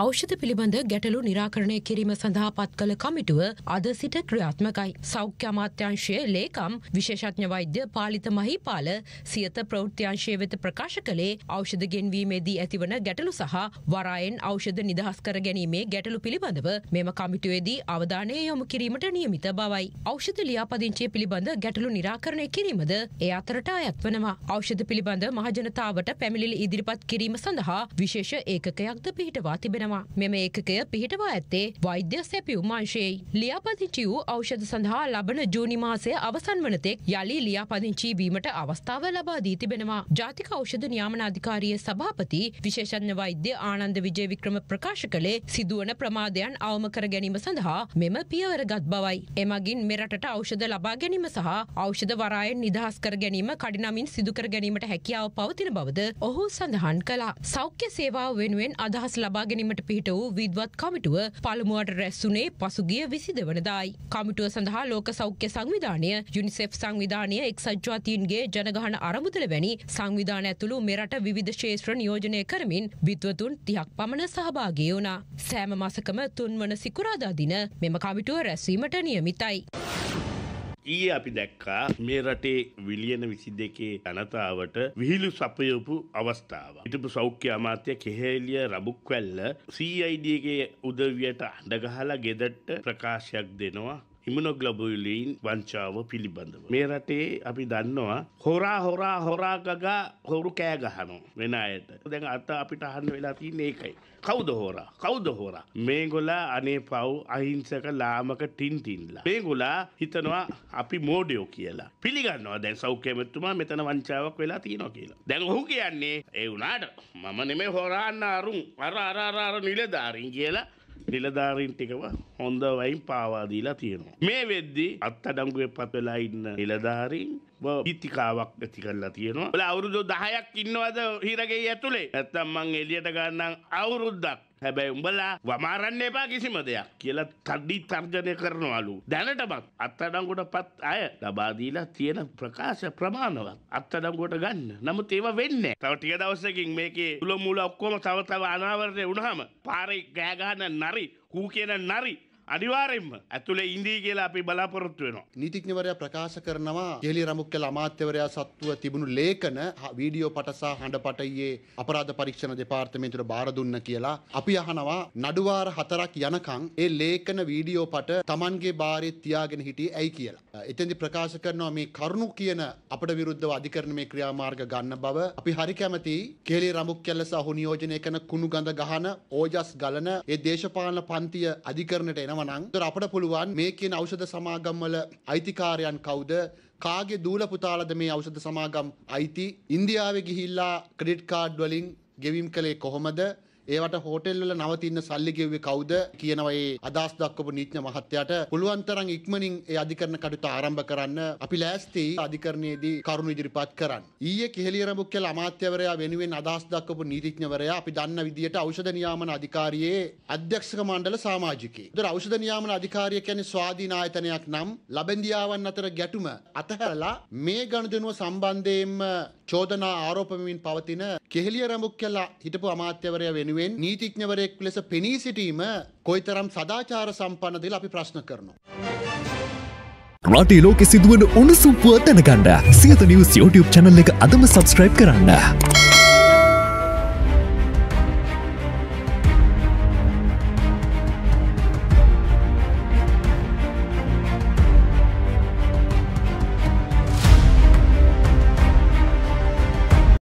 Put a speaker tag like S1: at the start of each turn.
S1: ඖෂධ පිළිබඳ ගැටලු නිරාකරණය කිරීම සඳහා පත් කළ කමිටුව අද සිට ක්‍රියාත්මකයි. සෞඛ්‍ය අමාත්‍යංශයේ ලේකම් විශේෂඥ වෛද්‍ය පාලිත මහිපාල සියත ප්‍රෞෘත්‍යංශය වෙත ප්‍රකාශ කළේ ඖෂධ ගෙන්වීමේදී ඇතිවන ගැටලු සහ වරායෙන් ඖෂධ නිදහස් කර ගැනීමේ ගැටලු පිළිබඳව මෙම කමිටුවේදී අවධානය යොමු කිරීමට නියමිත බවයි. ඖෂධ ලියාපදිංචිය පිළිබඳ ගැටලු නිරාකරණය කිරීමද ඒ අතරට අයත් වනවා. ඖෂධ පිළිබඳ මහජනතාවට පැමිණිලි ඉදිරිපත් කිරීම සඳහා විශේෂ ඒකකයක්ද පිහිටවා තිබෙනවා. සිටිනවා. මෙම ඒකකය පිහිටවා ඇත්තේ වෛද්‍ය සැපියුම් අංශයයි. ලියාපදිංචි වූ ඖෂධ සඳහා ලබන ජූනි මාසය අවසන් වනතෙක් යළි ලියාපදිංචි වීමට අවස්ථාව ලබා දී තිබෙනවා. ජාතික ඖෂධ නියාමන අධිකාරියේ සභාපති විශේෂඥ වෛද්‍ය ආනන්ද විජේවික්‍රම ප්‍රකාශ කළේ සිදුවන ප්‍රමාදයන් අවම කර ගැනීම සඳහා මෙම පියවර ගත් බවයි. එමගින් මෙරටට ඖෂධ ලබා ගැනීම සහ ඖෂධ වරායෙන් නිදහස් කර ගැනීම කඩිනමින් සිදුකර ගැනීමට හැකියාව පවතින බවද ඔහු සඳහන් කළා. සෞඛ්‍ය සේවාව වෙනුවෙන් අදහස් ලබා ගැනීමට සඳහාට පිහිට වූ විද්වත් කමිටුව පළමුුවට රැස්සුනේ පසුගිය විසිද වනදායි. කමිටුව සඳහා ලෝක සෞඛ්‍ය සංවිධානය යුනිසෙප් සංවිධානය එක්සජ්ජාතිීන්ගේ ජනගහන අරමුදල වැනි සංවිධාන ඇතුළු මෙරට විධ ශේත්‍ර නියෝජනය කරමින් විද්වතුන් තියක් පමණ සහභාගේ වුණා. සෑම මසකම තුන්වන සිකුරාදාදින මෙම කමිටුව රැස්වීමට නියමිතයි.
S2: ඊයේ අපි දැක්කා මේ රටේ විලියන 22 ජනතාවට විහිළු සපයපු අවස්ථාව. හිටපු සෞඛ්‍ය අමාත්‍ය කෙහෙලිය රබුක්වැල්ල CID එකේ උදවියට අඬ ගහලා ගෙදරට ප්‍රකාශයක් දෙනවා ඉමුණොග්ලොබුලින් වංචාව පිළිබඳව. මේ රටේ අපි දන්නවා හොරා හොරා හොරාගගා හොරු කෑ ගහනවා වෙන අයට. දැන් අත අපිට අහන්න වෙලා තියෙන ඒකයි. කවුද හොරා? කවුද හොරා? මේගොල්ලා අනේ පව් අහිංසක ලාමක ටින්ටින්ලා. මේගොල්ලා හිතනවා අපි මෝඩයෝ කියලා. පිළිගන්නවා දැන් සෞඛ්‍ය ඇමතුමා මෙතන වංචාවක් වෙලා තියෙනවා කියලා. දැන් ඔහු කියන්නේ ඒ වුණාට මම නෙමෙයි හොරාන්න අරුන් අර අර අර නිලධාරීන් කියලා නිලධාරීන් ටිකව හොඳවයින් පාවාදීලා තියෙනවා. මේ වෙද්දි අත්තඩංගුවේ පත් වෙලා ඉන්න නිලධාරීන් පිතිකාවක් ඇති කරලා තියෙනවා. ඔල අවුරුදු 10ක් ඉන්නවද හිරගේ ඇතුලේ? නැත්තම් මං එළියට ගන්නම් අවුරුද්දක්. හැබැයි උඹලා වමාරන්න එපා කිසිම දෙයක් කියලා තඩි තර්ජනය කරනවලු. දැනටමත් අත්අඩංගුවට පත් අය ලබා දීලා තියෙන ප්‍රකාශ ප්‍රමාණවත් අත්අඩංගුවට ගන්න. නමුත් ඒව වෙන්නේ තව ටික දවසකින් මේකේ මුල මුල ඔක්කොම තව තව අනාවරණය වුණාම පාරේ ගෑ ගහන නරි, කූ කියන නරි අනිවාරෙන්ම ඇතුළේ ඉන්දී කියලා අපි බලාපොරොත්තු වෙනවා.
S3: නීතිඥවරයා ප්‍රකාශ කරනවා ජෙලි රමුක්කල අමාත්‍යවරයා සත්තුව තිබුණු ලේඛන වීඩියෝ පටසා හඬපටයේ අපරාධ පරීක්ෂණ දෙපාර්තමේන්තුවට බාර දුන්න කියලා අපි අහනවා නඩුවාර හතරක් යනකම් ඒ ලේඛන වීඩියෝ පට Tamanගේ බාරේ තියාගෙන හිටියේ ඇයි කියලා. එතෙන්දි ප්‍රකාශ කරනවා මේ කරුණු කියන අපට විරුද්ධව අධිකරණ මේ ක්‍රියාමාර්ග ගන්න බව අපි හරි කැමති කේලේ රඹුක් කැල්ල සහ නියෝජනය කරන කුණු ගඳ ගහන ඕජස් ගලන ඒ දේශපාලන පන්තිය අධිකරණයට එනවා නම් අපට පුළුවන් මේ කියන ඖෂධ සමාගම් වල අයිතිකාරයන් කවුද කාගේ දූල පුතාලද මේ ඖෂධ සමාගම් අයිති ඉන්දියාවේ ගිහිල්ලා ක්‍රෙඩිට් කාඩ් වලින් ගෙවීම් කළේ කොහොමද ඒවට හෝටෙල් වල නවතින්න සල්ලි ගෙව්වේ කවුද කියනවා ඒ අදහස් දක්වපු නීත්‍ය මහත්තයාට පුළුවන් තරම් ඉක්මනින් ඒ අධිකරණ කටයුතු ආරම්භ කරන්න අපි ලෑස්ති අධිකරණයේදී කරුණු ඉදිරිපත් කරන්න. ඊයේ කිහෙලිය රඹුක්කල අමාත්‍යවරයා වෙනුවෙන් අදහස් දක්වපු නීතිඥවරයා අපි දන්න විදියට ඖෂධ නියාමන අධිකාරියේ අධ්‍යක්ෂක මණ්ඩල සමාජිකයෙක්. ඒතර ඖෂධ නියාමන අධිකාරිය කියන්නේ ස්වාධීන ආයතනයක් නම් ලබෙන්දියාවන් අතර ගැටුම අතහැරලා මේ ගනුදෙනුව සම්බන්ධයෙන්ම චෝදනා ආරෝපමින් පවතින කෙහෙලිය රමුක්කලා හිටපු අමාත්‍යවරය වෙනුවෙන් නීතිඥවරයෙක් ලෙස පෙනී සිටීම කොයිතරම් සදාචාර සම්පන්නදල අපි ප්‍රශ්න කරනවා. රටේ ලෝකෙ සිදුවන උණුසුම්පුව දැනගන්න සියත නිවස් YouTube channel එක අදම subscribe කරන්න.